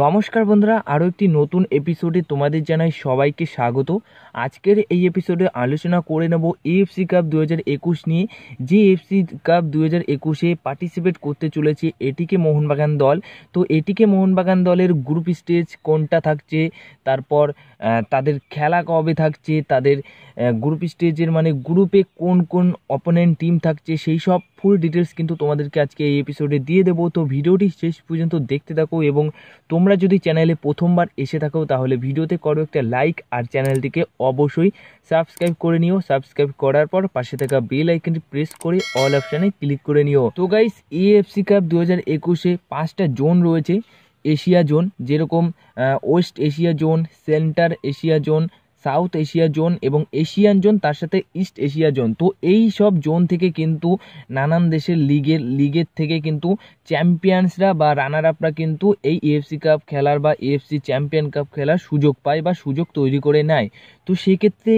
নমস্কার বন্ধুরা আরও একটি নতুন এপিসোডে তোমাদের জানাই সবাইকে স্বাগত আজকের এই এপিসোডে আলোচনা করে নেব এএফসি কাপ দু একুশ নিয়ে যে এফসি কাপ দু হাজার একুশে পার্টিসিপেট করতে চলেছে এটিকে মোহনবাগান দল তো এটিকে মোহনবাগান দলের গ্রুপ স্টেজ কোনটা থাকছে তারপর তাদের খেলা কবে থাকছে তাদের গ্রুপ স্টেজের মানে গ্রুপে কোন কোন অপোনেন্ট টিম থাকছে সেই সব ফুল ডিটেলস কিন্তু তোমাদেরকে আজকে এই এপিসোডে দিয়ে দেবো তো ভিডিওটি শেষ পর্যন্ত দেখতে থাকো এবং তোমরা যদি চ্যানেলে প্রথমবার এসে থাকো তাহলে ভিডিওতে করো একটা লাইক আর চ্যানেলটিকে অবশ্যই সাবস্ক্রাইব করে নিও সাবস্ক্রাইব করার পর পাশে থাকা বেল আইকনটি প্রেস করে অল অপশানে ক্লিক করে নিও তো গাইস এএফসি কাপ দু হাজার একুশে পাঁচটা জোন রয়েছে এশিয়া জোন যেরকম west Asia zone centre Asia zone south Asia zone এবং এশিয়ান জোন তার সাথে ইস্ট এশিয়া জোন তো এই সব জোন থেকে কিন্তু নানান দেশের লিগের লিগের থেকে কিন্তু চ্যাম্পিয়ানসরা বা রানার আপরা কিন্তু এই এএফসি কাপ খেলার বা এএফসি চ্যাম্পিয়ন কাপ খেলার সুযোগ পায় বা সুযোগ তৈরি করে নেয় তো সেক্ষেত্রে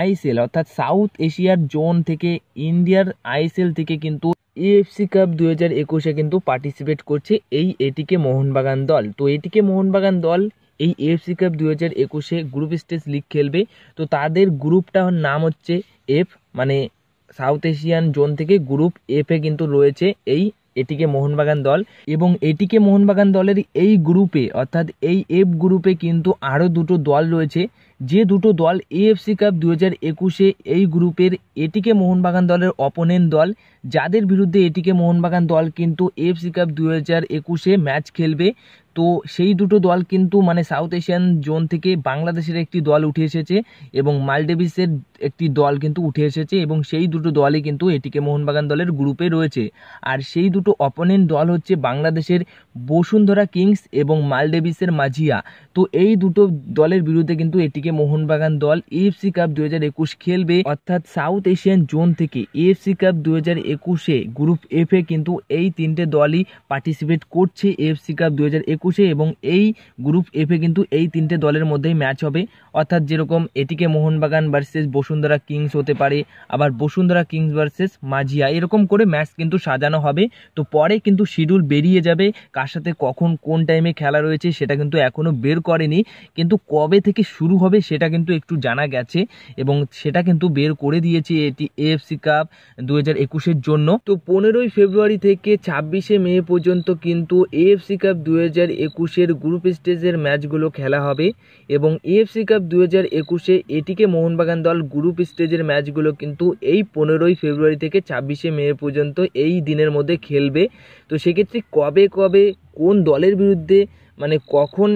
আইএসএল অর্থাৎ সাউথ এশিয়ার জোন থেকে ইন্ডিয়ার আইএসএল থেকে কিন্তু এএফসি কাপ দু হাজার একুশে কিন্তু পার্টিসিপেট করছে এই এটিকে মোহনবাগান দল তো এটিকে মোহনবাগান দল এই এফসি কাপ দু হাজার একুশে গ্রুপ স্টেজ লিগ খেলবে তো তাদের গ্রুপটার নাম হচ্ছে এফ মানে সাউথ এশিয়ান জোন থেকে গ্রুপ এফে কিন্তু রয়েছে এই এটিকে মোহনবাগান দল এবং এটিকে মোহনবাগান দলের এই গ্রুপে অর্থাৎ এই এফ গ্রুপে কিন্তু আরও দুটো দল রয়েছে যে দুটো দল এএফসি কাপ দু হাজার একুশে এই গ্রুপের এটিকে মোহনবাগান দলের অপোনেন্ট দল যাদের বিরুদ্ধে এটিকে মোহনবাগান দল কিন্তু এএফসি কাপ দু হাজার একুশে ম্যাচ খেলবে তো সেই দুটো দল কিন্তু মানে সাউথ এশিয়ান জোন থেকে বাংলাদেশের একটি দল উঠে এসেছে এবং মালডিভিসের একটি দল কিন্তু উঠে এসেছে এবং সেই দুটো দলই কিন্তু এটিকে মোহনবাগান দলের গ্রুপে রয়েছে আর সেই দুটো অপোনেন্ট দল হচ্ছে বাংলাদেশের বসুন্ধরা কিংস এবং মালডেভিসের মাঝিয়া তো এই দুটো দলের বিরুদ্ধে কিন্তু এটিকে মোহনবাগান দল এএফসি কাপ দু খেলবে অর্থাৎ সাউথ এশিয়ান জোন থেকে এএফসি কাপ দু একুশে গ্রুপ এফে কিন্তু এই তিনটে দলই পার্টিসিপেট করছে এএফসি কাপ দু একুশে এবং এই গ্রুপ এফে কিন্তু এই তিনটে দলের মধ্যেই ম্যাচ হবে অর্থাৎ যেরকম এটিকে মোহনবাগান ভার্সেস বসুন্ধরা কিংস হতে পারে আবার বসুন্ধরা কিংস ভার্সেস মাঝিয়া এরকম করে ম্যাচ কিন্তু সাজানো হবে তো পরে কিন্তু শিডিউল বেরিয়ে যাবে কার সাথে কখন কোন টাইমে খেলা রয়েছে সেটা কিন্তু এখনও বের করেনি কিন্তু কবে থেকে শুরু হবে সেটা কিন্তু একটু জানা গেছে এবং সেটা কিন্তু বের করে দিয়েছে এটি এএফসি কাপ দু হাজার একুশের জন্য তো পনেরোই ফেব্রুয়ারি থেকে ছাব্বিশে মে পর্যন্ত কিন্তু এফসি কাপ দু হাজার একুশের গ্রুপ স্টেজের ম্যাচগুলো খেলা হবে এবং এএফসি কাপ দু হাজার একুশে এটিকে মোহনবাগান দল গ্রুপ স্টেজের ম্যাচগুলো কিন্তু এই পনেরোই ফেব্রুয়ারি থেকে ছাব্বিশে মে পর্যন্ত এই দিনের মধ্যে খেলবে তো সেক্ষেত্রে কবে কবে কোন দলের বিরুদ্ধে মানে কখন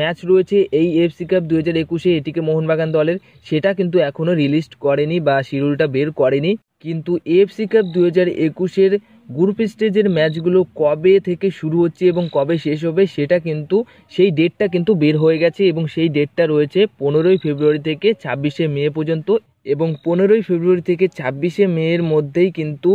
ম্যাচ রয়েছে এই এফসি কাপ দু হাজার একুশে এটিকে মোহনবাগান দলের সেটা কিন্তু এখনও রিলিজ করেনি বা শিডিউলটা বের করেনি কিন্তু এফসি কাপ দু হাজার একুশের গ্রুপ স্টেজের ম্যাচগুলো কবে থেকে শুরু হচ্ছে এবং কবে শেষ হবে সেটা কিন্তু সেই ডেটটা কিন্তু বের হয়ে গেছে এবং সেই ডেটটা রয়েছে পনেরোই ফেব্রুয়ারি থেকে ছাব্বিশে মে পর্যন্ত এবং পনেরোই ফেব্রুয়ারি থেকে ছাব্বিশে মেয়ের মধ্যেই কিন্তু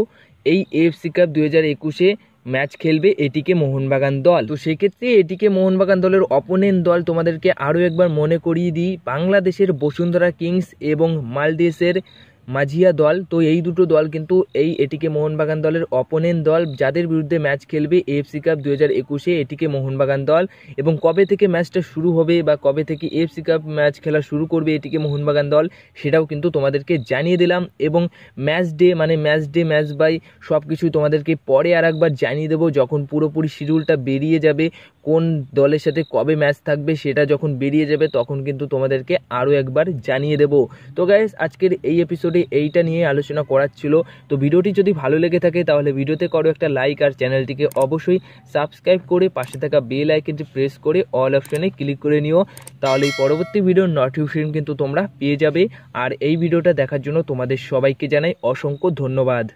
এই এফসি কাপ দু হাজার একুশে ম্যাচ খেলবে এটিকে মোহনবাগান দল তো সেক্ষেত্রে এটিকে মোহনবাগান দলের অপোনেন্ট দল তোমাদেরকে আরও একবার মনে করিয়ে দিই বাংলাদেশের বসুন্ধরা কিংস এবং মালদেশের মাঝিয়া দল তো এই দুটো দল কিন্তু এই এটিকে মোহনবাগান দলের অপোনেন্ট দল যাদের বিরুদ্ধে ম্যাচ খেলবে এফসি কাপ দু হাজার একুশে এটিকে মোহনবাগান দল এবং কবে থেকে ম্যাচটা শুরু হবে বা কবে থেকে এফসি কাপ ম্যাচ খেলা শুরু করবে এটিকে মোহনবাগান দল সেটাও কিন্তু তোমাদেরকে জানিয়ে দিলাম এবং ম্যাচ ডে মানে ম্যাচ ডে ম্যাচ বাই সব কিছু তোমাদেরকে পরে আর একবার জানিয়ে দেবো যখন পুরোপুরি শিডিউলটা বেরিয়ে যাবে কোন দলের সাথে কবে ম্যাচ থাকবে সেটা যখন বেরিয়ে যাবে তখন কিন্তু তোমাদেরকে আরও একবার জানিয়ে দেবো তো গাইস আজকের এই এপিসোড ভিডিওটি এইটা নিয়ে আলোচনা করার ছিল তো ভিডিওটি যদি ভালো লেগে থাকে তাহলে ভিডিওতে করো একটা লাইক আর চ্যানেলটিকে অবশ্যই সাবস্ক্রাইব করে পাশে থাকা বেল আইকনটি প্রেস করে অল অপশনে ক্লিক করে নিও তাহলে এই পরবর্তী ভিডিওর নোটিফিকেশন কিন্তু তোমরা পেয়ে যাবে আর এই ভিডিওটা দেখার জন্য তোমাদের সবাইকে জানাই অসংখ্য ধন্যবাদ